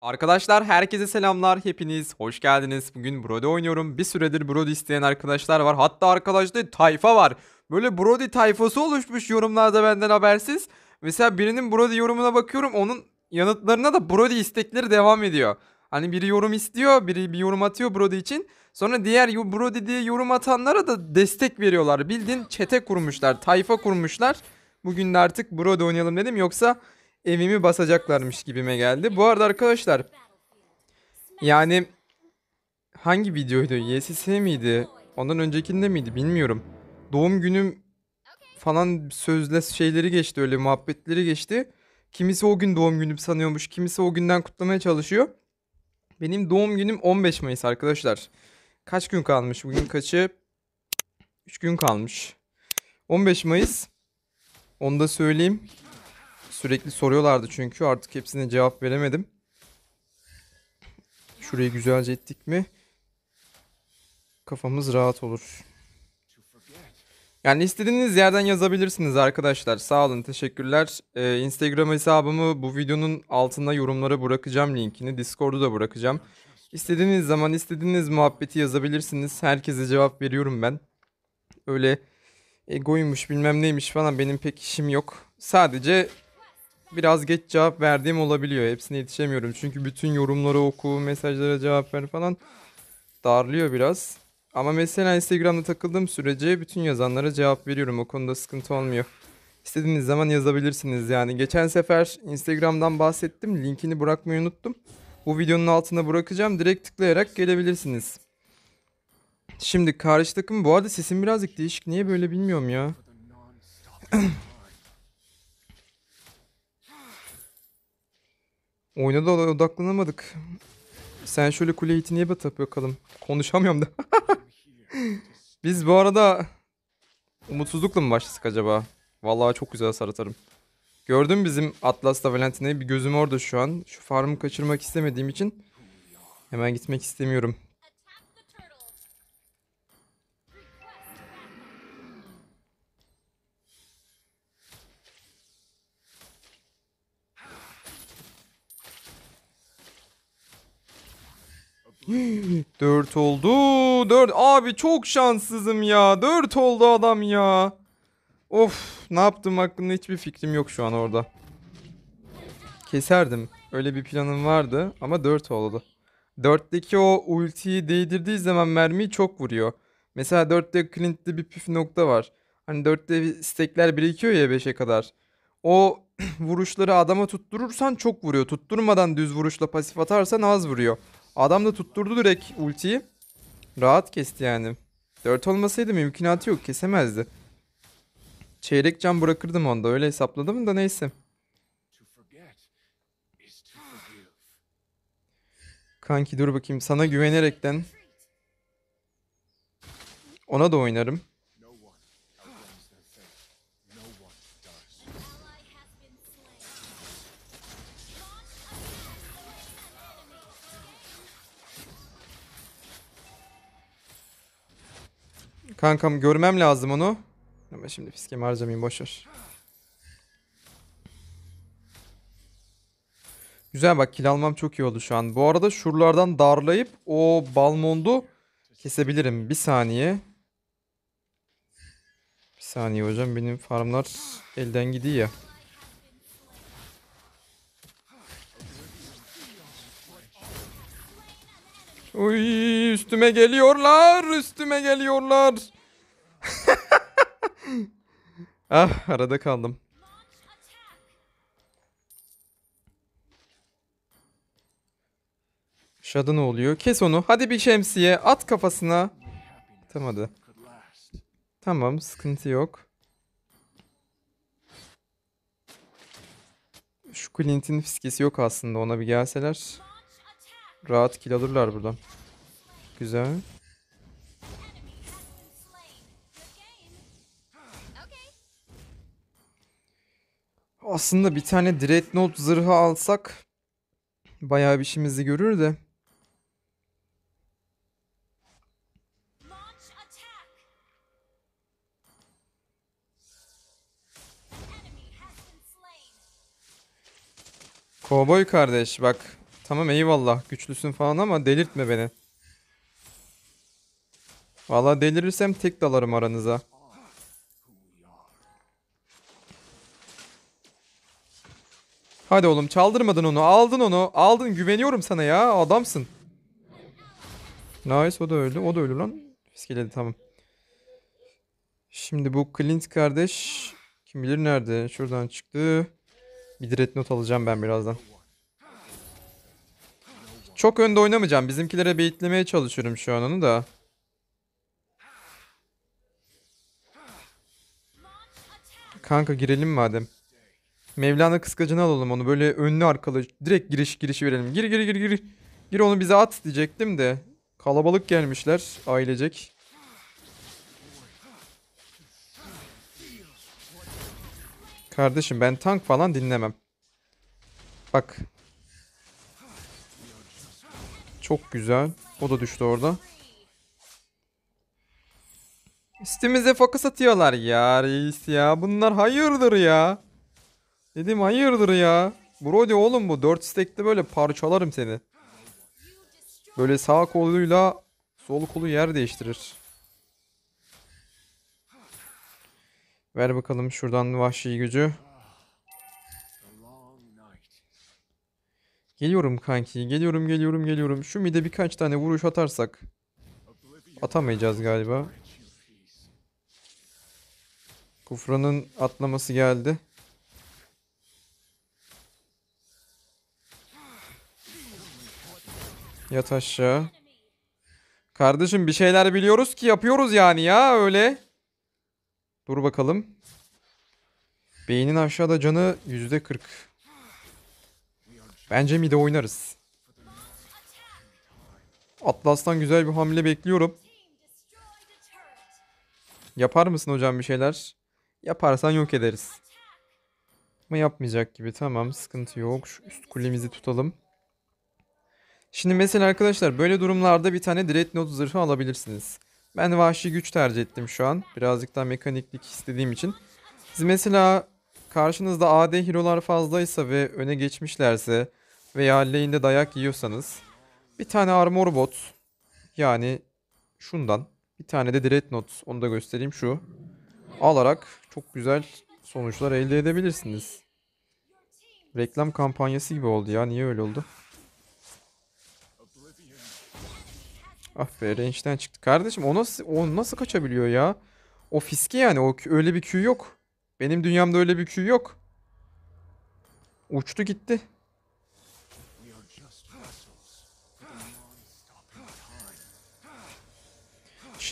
Arkadaşlar herkese selamlar. Hepiniz hoş geldiniz. Bugün Brody oynuyorum. Bir süredir Brody isteyen arkadaşlar var. Hatta arkadaşlar tayfa var. Böyle Brody tayfası oluşmuş yorumlarda benden habersiz. Mesela birinin Brody yorumuna bakıyorum. Onun yanıtlarına da Brody istekleri devam ediyor. Hani biri yorum istiyor, biri bir yorum atıyor Brody için. Sonra diğer Brody diye yorum atanlara da destek veriyorlar. Bildin çete kurmuşlar, tayfa kurmuşlar. Bugün de artık Brody oynayalım dedim yoksa evimi basacaklarmış gibime geldi. Bu arada arkadaşlar yani hangi videoydu? YSS miydi? Ondan öncekinde miydi bilmiyorum. Doğum günüm falan sözle şeyleri geçti öyle muhabbetleri geçti. Kimisi o gün doğum günüm sanıyormuş. Kimisi o günden kutlamaya çalışıyor. Benim doğum günüm 15 Mayıs arkadaşlar. Kaç gün kalmış? Bugün kaçı? 3 gün kalmış. 15 Mayıs. Onu da söyleyeyim. Sürekli soruyorlardı çünkü artık hepsine cevap veremedim. Şurayı güzelce ettik mi? Kafamız rahat olur. Yani istediğiniz yerden yazabilirsiniz arkadaşlar. Sağ olun, teşekkürler. Ee, Instagram hesabımı bu videonun altına yorumlara bırakacağım linkini. Discord'u da bırakacağım. İstediğiniz zaman istediğiniz muhabbeti yazabilirsiniz. Herkese cevap veriyorum ben. Öyle egoymuş bilmem neymiş falan benim pek işim yok. Sadece biraz geç cevap verdiğim olabiliyor. Hepsine yetişemiyorum. Çünkü bütün yorumları oku, mesajlara cevap ver falan darlıyor biraz. Ama mesela Instagram'da takıldığım sürece bütün yazanlara cevap veriyorum. O konuda sıkıntı olmuyor. İstediğiniz zaman yazabilirsiniz yani. Geçen sefer Instagram'dan bahsettim. Linkini bırakmayı unuttum. Bu videonun altına bırakacağım. Direkt tıklayarak gelebilirsiniz. Şimdi karşı takım bu arada sesim birazcık değişik. Niye böyle bilmiyorum ya. Oyuna da odaklanamadık. Sen şöyle kule iti niye batıp bakalım. Konuşamıyorum da. Biz bu arada umutsuzlukla mı başladık acaba? Vallahi çok güzel saratarım. Gördün Gördüm bizim Atlas'ta Valentina'yı. Bir gözüm orada şu an. Şu farmı kaçırmak istemediğim için hemen gitmek istemiyorum. 4 oldu. 4. Abi çok şanssızım ya. 4 oldu adam ya. Of ne yaptım hakkında hiçbir fikrim yok şu an orada. Keserdim. Öyle bir planım vardı ama 4 oldu. 4'teki o ultiyi değdirdiği zaman mermiyi çok vuruyor. Mesela 4'te Clint'te bir püf nokta var. Hani 4'te stekler birikiyor ya 5'e kadar. O vuruşları adama tutturursan çok vuruyor. Tutturmadan düz vuruşla pasif atarsan az vuruyor. Adam da tutturdu direkt ultiyi. Rahat kesti yani. 4 olmasaydı mümkünatı yok kesemezdi. Çeyrek can bırakırdım onda öyle hesapladım da neyse. Kanki dur bakayım sana güvenerekten ona da oynarım. Kankam görmem lazım onu. Ama şimdi fiskemi harcamayayım boşver. Güzel bak kill almam çok iyi oldu şu an. Bu arada şuralardan darlayıp o Balmond'u kesebilirim. Bir saniye. Bir saniye hocam benim farmlar elden gidiyor ya. Uy üstüme geliyorlar. Üstüme geliyorlar. ah arada kaldım. Şu ne oluyor? Kes onu. Hadi bir şemsiye. At kafasına. Tamam hadi. Tamam sıkıntı yok. Şu Clint'in fiskesi yok aslında ona bir gelseler. Rahat kill alırlar buradan. Güzel. Aslında bir tane Dreadnought zırhı alsak bayağı bir işimizi görür de. Cowboy kardeş bak Tamam eyvallah güçlüsün falan ama delirtme beni. Valla delirirsem tek dalarım aranıza. Hadi oğlum çaldırmadın onu. Aldın onu. Aldın. Güveniyorum sana ya. Adamsın. Nice. O da öldü. O da ölü lan. Fiskeledi tamam. Şimdi bu Clint kardeş kim bilir nerede? Şuradan çıktı. Bir direkt not alacağım ben birazdan. Çok önde oynamayacağım. Bizimkilere beyitlemeye çalışıyorum şu an onu da. Kanka girelim madem. Mevlana kıskacını alalım onu. Böyle önlü arkalı direkt giriş girişi verelim. Gir gir gir gir. Gir onu bize at diyecektim de. Kalabalık gelmişler ailecek. Kardeşim ben tank falan dinlemem. Bak çok güzel. O da düştü orada. Üstümüze fokus atıyorlar ya reis ya. Bunlar hayırdır ya. Dedim hayırdır ya. Brody oğlum bu. 4 stack'te böyle parçalarım seni. Böyle sağ koluyla sol kolu yer değiştirir. Ver bakalım şuradan vahşi gücü. Geliyorum kanki. Geliyorum geliyorum geliyorum. Şu mide birkaç tane vuruş atarsak. Atamayacağız galiba. Kufra'nın atlaması geldi. Yat aşağı. Kardeşim bir şeyler biliyoruz ki yapıyoruz yani ya öyle. Dur bakalım. Beynin aşağıda canı %40. Bence mide oynarız. Atlas'tan güzel bir hamle bekliyorum. Yapar mısın hocam bir şeyler? Yaparsan yok ederiz. Ama yapmayacak gibi tamam sıkıntı yok. Şu üst kulemizi tutalım. Şimdi mesela arkadaşlar böyle durumlarda bir tane Dreadnought zırhı alabilirsiniz. Ben vahşi güç tercih ettim şu an. Birazcık daha mekaniklik istediğim için. Siz mesela karşınızda AD hero'lar fazlaysa ve öne geçmişlerse veya lehinde dayak yiyorsanız bir tane armor bot yani şundan bir tane de dreadnought onu da göstereyim şu alarak çok güzel sonuçlar elde edebilirsiniz. Reklam kampanyası gibi oldu ya niye öyle oldu? Ah be range'den çıktı. Kardeşim o nasıl, o nasıl kaçabiliyor ya? O fiski yani o öyle bir Q yok. Benim dünyamda öyle bir Q yok. Uçtu gitti.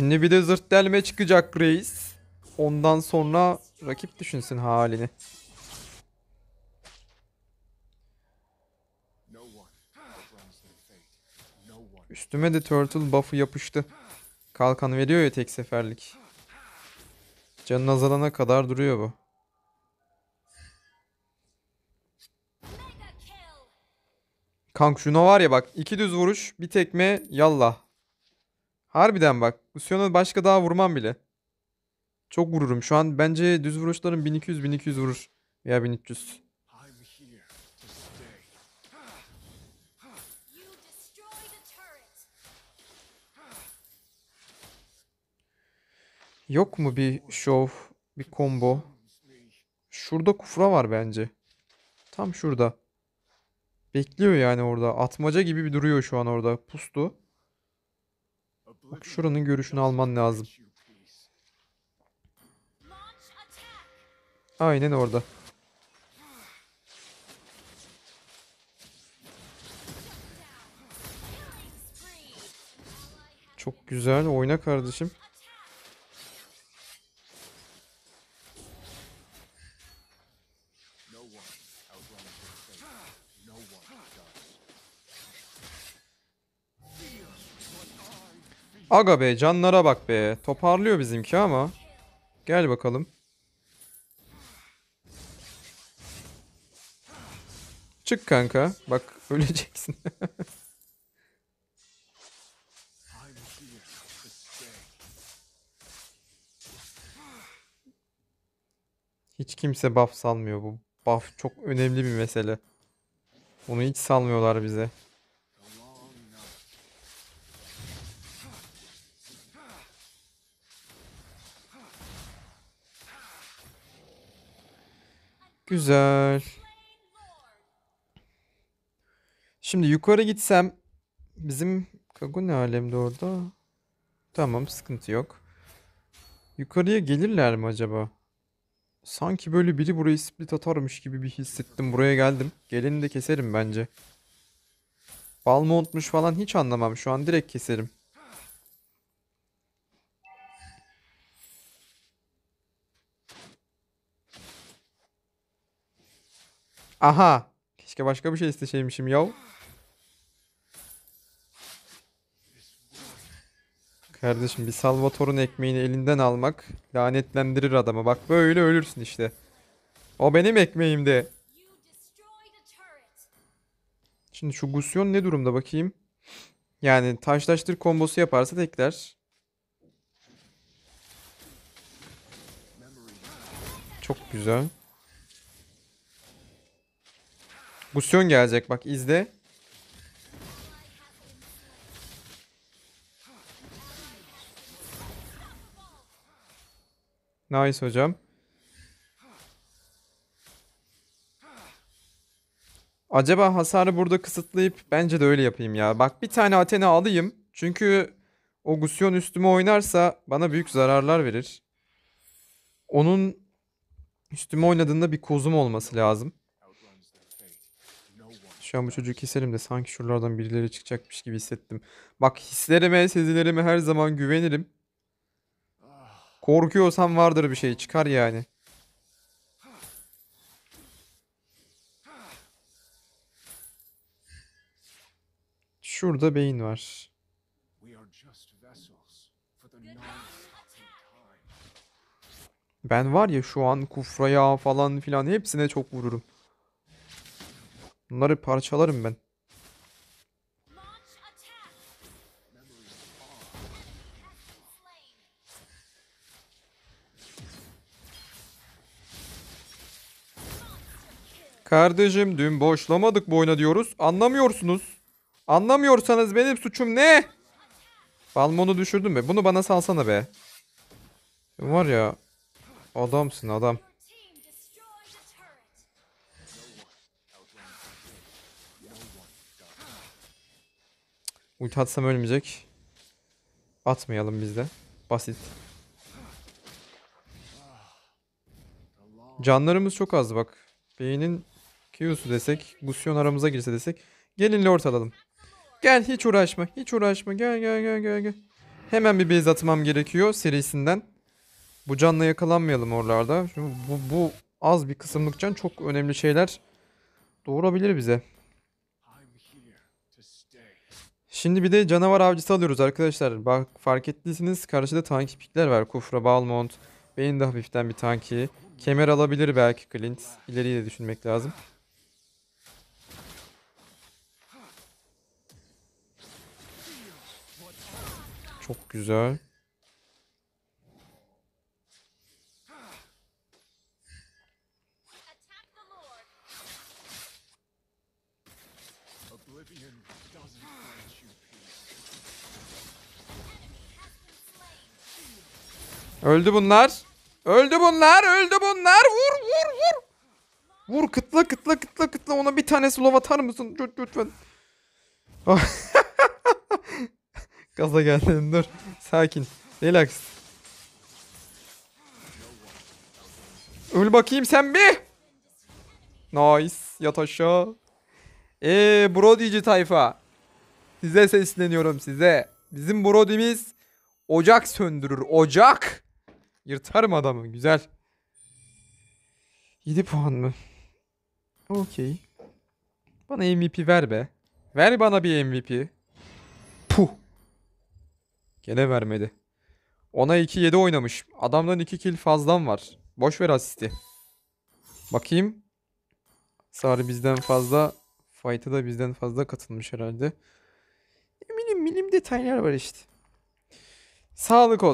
Şimdi bir de zırt delme çıkacak reis. Ondan sonra rakip düşünsün halini. Üstüme de turtle buff'ı yapıştı. Kalkan veriyor ya tek seferlik. Canın azalana kadar duruyor bu. Kank şuna var ya bak iki düz vuruş bir tekme yallah Harbiden bak. Lucian'a başka daha vurmam bile. Çok vururum. Şu an bence düz vuruşların 1200-1200 vurur. Veya 1300. Yok mu bir şov, bir combo? Şurada kufra var bence. Tam şurada. Bekliyor yani orada. Atmaca gibi bir duruyor şu an orada. Pustu. Bak şuranın görüşünü alman lazım. Aynen orada. Çok güzel oyna kardeşim. Aga be canlara bak be. Toparlıyor bizimki ama. Gel bakalım. Çık kanka. Bak öleceksin. hiç kimse buff salmıyor. Bu buff çok önemli bir mesele. Bunu hiç salmıyorlar bize. Güzel. Şimdi yukarı gitsem bizim Kago ne alemde orada? Tamam sıkıntı yok. Yukarıya gelirler mi acaba? Sanki böyle biri burayı split atarmış gibi bir hissettim. Buraya geldim. Geleni de keserim bence. Balmontmuş falan hiç anlamam. Şu an direkt keserim. Aha. Keşke başka bir şey isteseymişim yav. Kardeşim bir Salvator'un ekmeğini elinden almak lanetlendirir adamı. Bak böyle ölürsün işte. O benim ekmeğimdi. Şimdi şu Gusion ne durumda bakayım. Yani taşlaştır kombosu yaparsa tekler. Çok güzel. Pusyon gelecek bak izle. Nice hocam. Acaba hasarı burada kısıtlayıp bence de öyle yapayım ya. Bak bir tane Athena alayım. Çünkü o Gusyon üstüme oynarsa bana büyük zararlar verir. Onun üstüme oynadığında bir kozum olması lazım. Şu an bu çocuğu keselim de sanki şuralardan birileri çıkacakmış gibi hissettim. Bak hislerime, sezilerime her zaman güvenirim. Korkuyorsan vardır bir şey çıkar yani. Şurada beyin var. Ben var ya şu an kufraya falan filan hepsine çok vururum. Bunları parçalarım ben. Kardeşim dün boşlamadık bu oyuna diyoruz. Anlamıyorsunuz. Anlamıyorsanız benim suçum ne? Balmonu düşürdüm be. Bunu bana salsana be. Var ya. Adamsın adam. Ulti atsam ölmeyecek. Atmayalım biz de. Basit. Canlarımız çok az bak. Beynin Q'su desek, Gusion aramıza girse desek. Gelin lord alalım. Gel hiç uğraşma, hiç uğraşma. Gel gel gel gel gel. Hemen bir base atmam gerekiyor serisinden. Bu canla yakalanmayalım orlarda. Çünkü bu, bu az bir kısımlık can çok önemli şeyler doğurabilir bize. Şimdi bir de canavar avcısı alıyoruz arkadaşlar. Bak fark ettiyseniz karşıda tanki pikler var. Kufra, Balmont. Beyin de hafiften bir tanki. Kemer alabilir belki Clint. İleriyi de düşünmek lazım. Çok güzel. Öldü bunlar. Öldü bunlar. Öldü bunlar. Vur vur vur. Vur kıtla kıtla kıtla kıtla. Ona bir tane slow atar mısın? Oh. Lütfen. Gaza geldim dur. Sakin. Relax. Öl bakayım sen bir. Nice. Yat aşağı. Eee Brodici tayfa. Size sesleniyorum size. Bizim Brody'miz ocak söndürür. Ocak. Yırtarım adamı. Güzel. 7 puan mı? Okey. Bana MVP ver be. Ver bana bir MVP. Puh. Gene vermedi. Ona 2-7 oynamış. Adamdan 2 kill fazlan var. Boş ver asisti. Bakayım. Sarı bizden fazla. Fight'a da bizden fazla katılmış herhalde. Eminim milim detaylar var işte. Sağlık olsun.